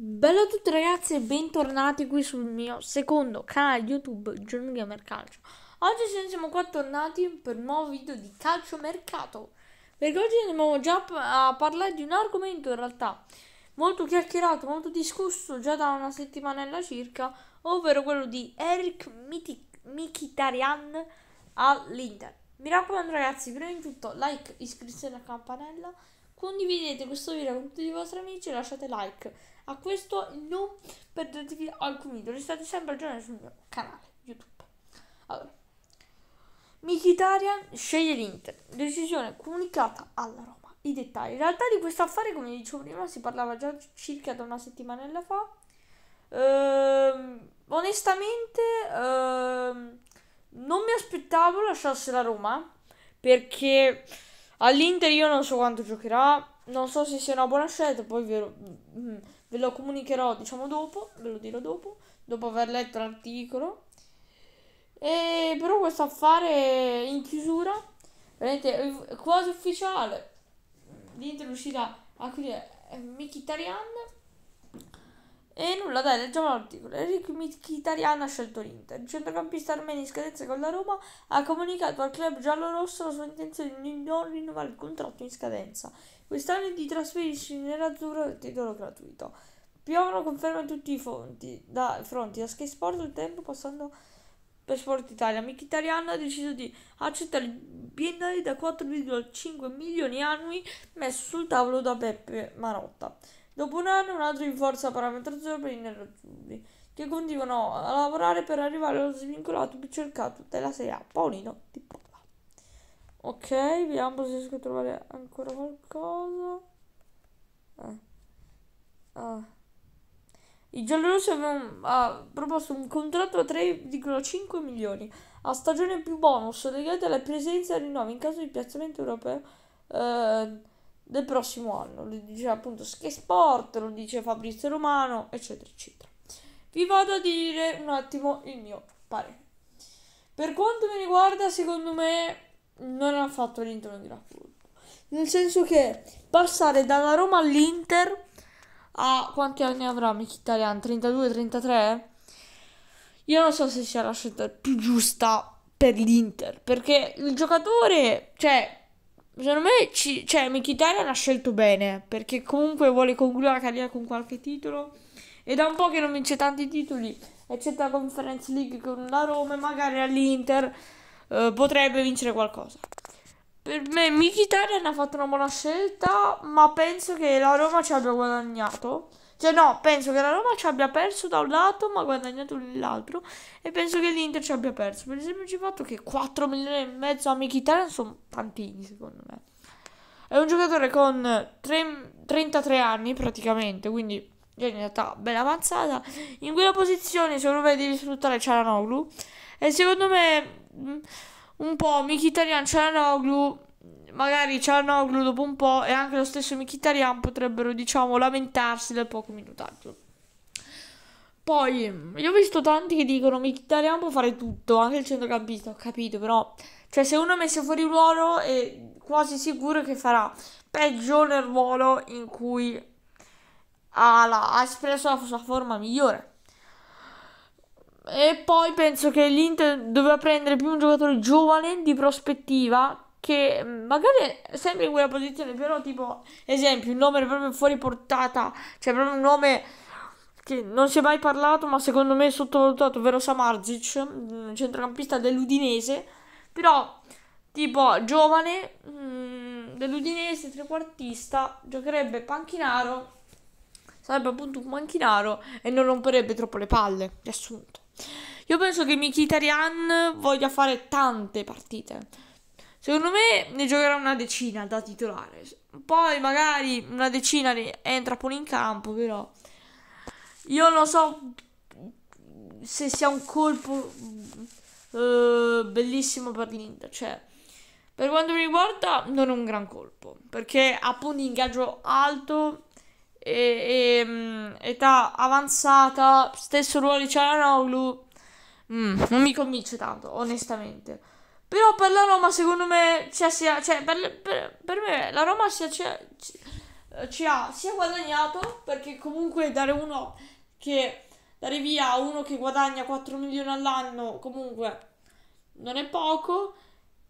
Bello a tutti ragazzi e bentornati qui sul mio secondo canale YouTube Giorno Gamer Calcio. Oggi siamo qua tornati per un nuovo video di calcio mercato. Perché oggi andiamo già a parlare di un argomento in realtà molto chiacchierato, molto discusso già da una settimanella circa, ovvero quello di Eric Mikitarian all'Inter. Mi raccomando ragazzi, prima di tutto like, iscrizione alla campanella, condividete questo video con tutti i vostri amici e lasciate like a questo non perdetevi alcun video, restate sempre aggiornati sul mio canale YouTube. Allora, Mkhitaryan sceglie l'Inter, decisione comunicata alla Roma. I dettagli, in realtà di questo affare come dicevo prima si parlava già circa da una settimana fa. Ehm, onestamente ehm, non mi aspettavo lasciasse la Roma perché all'Inter io non so quanto giocherà, non so se sia una buona scelta, poi vero... Mm, mm ve lo comunicherò diciamo dopo, ve lo dirò dopo, dopo aver letto l'articolo. E però questo affare in chiusura, veramente è quasi ufficiale, dentro riuscirà a chiudere eh, Miki Tarian e nulla, dai, leggiamo l'articolo. Eric Mkhitaryan ha scelto l'Inter. Il centrocampista armeno in scadenza con la Roma ha comunicato al club giallorosso la sua intenzione di non rinnovare il contratto in scadenza. Quest'anno di trasferirsi in nerazzurro del titolo gratuito. Piovono conferma tutti i fonti, da, fronti, da Sky Sport il tempo passando per Sport Italia. Mkhitaryan ha deciso di accettare il biennale da 4,5 milioni annui messo sul tavolo da Beppe Marotta. Dopo un anno un altro in forza parametro 0 per i nerazzurri, che continuano a lavorare per arrivare allo svincolato più cercato della Serie A, Paolino Di Paola. Ok, vediamo se riesco a trovare ancora qualcosa. Eh. Ah. I giallorossi avevano ah, proposto un contratto a 3,5 milioni a stagione più bonus legati alla presenza di nuovi in caso di piazzamento europeo. Eh, del prossimo anno. Lo dice appunto Sky Sport, lo dice Fabrizio Romano, eccetera, eccetera. Vi vado a dire un attimo il mio parere. Per quanto mi riguarda, secondo me non ha fatto l'interno di raccolto. Nel senso che passare dalla Roma all'Inter a quanti anni avrà Mkhitaryan? 32-33? Io non so se sia la scelta più giusta per l'Inter, perché il giocatore, cioè, Secondo me, ci, cioè, Mkhitaryan l'ha scelto bene, perché comunque vuole concludere la carriera con qualche titolo. E da un po' che non vince tanti titoli, eccetto la Conference League con la Roma e magari all'Inter eh, potrebbe vincere qualcosa. Per me Mkhitaryan ha fatto una buona scelta, ma penso che la Roma ci abbia guadagnato. Cioè no, penso che la Roma ci abbia perso da un lato ma guadagnato l'altro e penso che l'Inter ci abbia perso. Per esempio il fatto che 4 milioni e mezzo a Mkhitaryan sono tantini secondo me. È un giocatore con 3, 33 anni praticamente, quindi è in realtà bella avanzata. In quella posizione secondo me devi sfruttare Cialanoglu e secondo me mm, un po' Mkhitaryan Cialanoglu magari Cianoglu dopo un po' e anche lo stesso Mkhitaryan potrebbero, diciamo, lamentarsi del poco minutaggio. Poi, io ho visto tanti che dicono Mkhitaryan può fare tutto, anche il centrocampista, ho capito, però... Cioè, se uno è messo fuori ruolo è quasi sicuro che farà peggio nel ruolo in cui ha, la, ha espresso la sua forma migliore. E poi penso che l'Inter doveva prendere più un giocatore giovane di prospettiva che mm, magari sempre in quella posizione, però tipo, esempio, un nome proprio fuori portata, cioè proprio un nome che non si è mai parlato, ma secondo me è sottovalutato, ovvero Samarzic, mm, centrocampista dell'Udinese, però tipo giovane mh, mm, dell'Udinese, trequartista, giocherebbe panchinaro, sarebbe appunto un panchinaro e non romperebbe troppo le palle, riassunto. Io penso che Mkhitaryan voglia fare tante partite Secondo me ne giocherà una decina da titolare. Poi magari una decina ne entra pure in campo, però io non so se sia un colpo eh, bellissimo per l'Inter. Cioè, per quanto mi riguarda, non è un gran colpo perché ha punti di ingaggio alto, e, e, mm, età avanzata, stesso ruolo di Cialanoglu. Mm, non mi convince tanto, onestamente. Però per la Roma, secondo me, cioè, sia, cioè, per, per, per, me la Roma sia, cioè, ci ha sia eh, guadagnato perché comunque dare uno che dare via a uno che guadagna 4 milioni all'anno comunque non è poco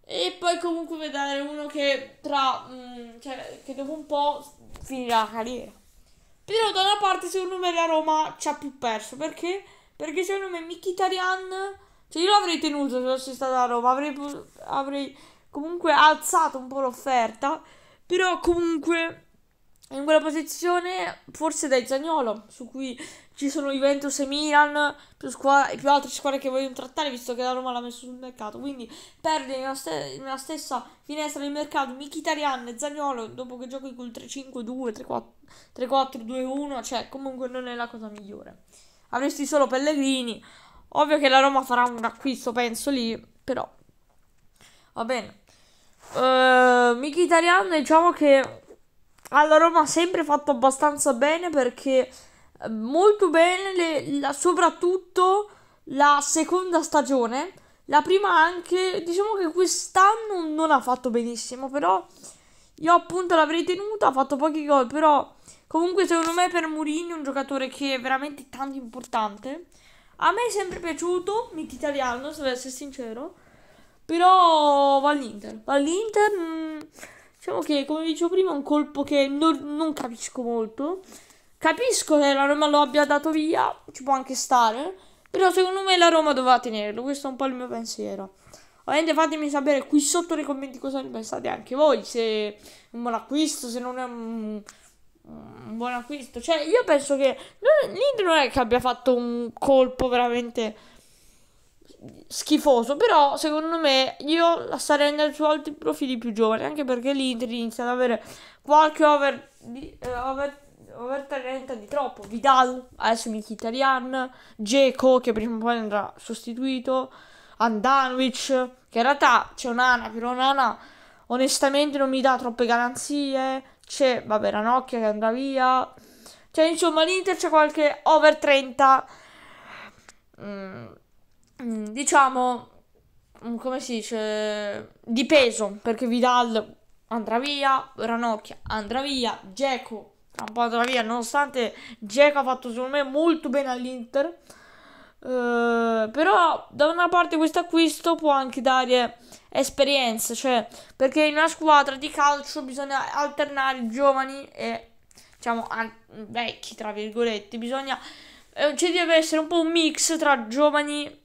e poi comunque vedere uno che tra mh, mm, cioè, che dopo un po' finirà la carriera però da una parte secondo me la Roma ci ha più perso perché perché secondo me Mkhitaryan cioè, io l'avrei tenuto se fossi stata a Roma. Avrei, avrei comunque alzato un po' l'offerta. Però comunque in quella posizione forse dai Zagnolo, su cui ci sono Juventus e Milan, più, squadre, più altre squadre che voglio trattare, visto che la Roma l'ha messo sul mercato. Quindi perdere nella, st- nella stessa finestra del mercato Michitarian e Zagnolo, dopo che giochi col 3-5-2, 3-4-2-1, cioè comunque non è la cosa migliore. Avresti solo Pellegrini Ovvio che la Roma farà un acquisto, penso, lì, però... Va bene. Uh, ehm, Italiano, diciamo che alla Roma ha sempre fatto abbastanza bene perché eh, molto bene, le, la, soprattutto la seconda stagione. La prima anche, diciamo che quest'anno non ha fatto benissimo, però io appunto l'avrei tenuta, ha fatto pochi gol, però comunque secondo me per Mourinho è un giocatore che è veramente tanto importante. A me è sempre piaciuto Mkhitaryan, se devo essere sincero. Però va all'Inter. Va all'Inter... Mm, diciamo che, come dicevo prima, è un colpo che non, non capisco molto. Capisco che la Roma lo abbia dato via, ci può anche stare. Però secondo me la Roma doveva tenerlo, questo è un po' il mio pensiero. Ovviamente fatemi sapere qui sotto nei commenti cosa ne pensate anche voi, se è un buon acquisto, se non è un un buon acquisto. Cioè, io penso che non, non è che abbia fatto un colpo veramente schifoso, però secondo me io la sarei rendendo su altri profili più giovani, anche perché l'Inter inizia ad avere qualche over, di, eh, over, over 30 di troppo. Vidal, adesso Mkhitaryan, Geco che prima o poi andrà sostituito, Andanovic, che in realtà c'è un'ana, però un'ana onestamente non mi dà troppe garanzie c'è, vabbè, Ranocchia che andrà via. Cioè, insomma, l'Inter c'è qualche over 30. Mm. Mm, diciamo, mm, come si dice, di peso, perché Vidal andrà via, Ranocchia andrà via, Geco un po' andrà via, nonostante Geco ha fatto secondo me molto bene all'Inter. Eh, però da una parte questo acquisto può anche dare esperienza, cioè perché in una squadra di calcio bisogna alternare giovani e diciamo vecchi tra virgolette, bisogna eh, ci cioè, deve essere un po' un mix tra giovani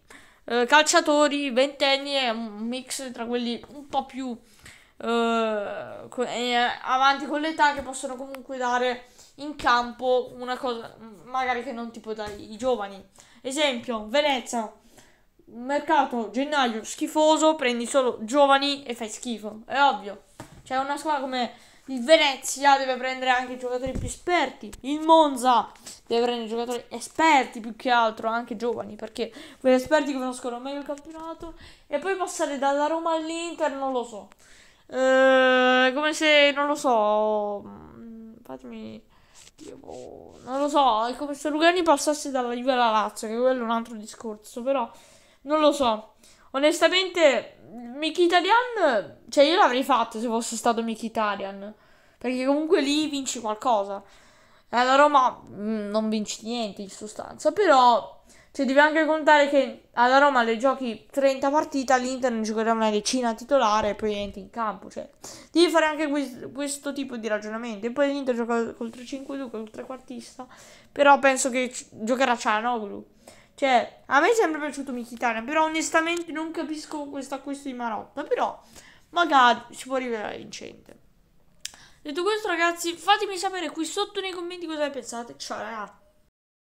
eh, calciatori, ventenni e un mix tra quelli un po' più eh, co avanti con l'età che possono comunque dare in campo una cosa magari che non ti può dare i giovani. Esempio, Venezia, mercato gennaio schifoso, prendi solo giovani e fai schifo. È ovvio. C'è cioè, una squadra come il Venezia deve prendere anche i giocatori più esperti. Il Monza deve prendere giocatori esperti più che altro, anche giovani, perché quegli esperti conoscono meglio il campionato. E poi passare dalla Roma all'Inter, non lo so. Eh, come se, non lo so. Mm, fatemi io, non lo so, è come se Lugani passasse dalla Juve alla Lazio, che quello è un altro discorso, però non lo so. Onestamente, Mkhitaryan, cioè io l'avrei fatto se fosse stato Mkhitaryan, perché comunque lì vinci qualcosa. E la Roma mh, mm, non vinci niente in sostanza, però cioè, devi anche contare che alla Roma le giochi 30 partite, all'Inter ne giocherà una decina titolare e poi entri in campo. Cioè, devi fare anche questo, questo tipo di ragionamento. E poi l'Inter gioca col 3-5-2, col trequartista. Però penso che giocherà Cianoglu. Cioè, a me è sempre piaciuto Michitarian, però onestamente non capisco questo acquisto di Marotta. Però, magari si può rivelare vincente. Detto questo, ragazzi, fatemi sapere qui sotto nei commenti cosa ne pensate. Ciao, ragazzi.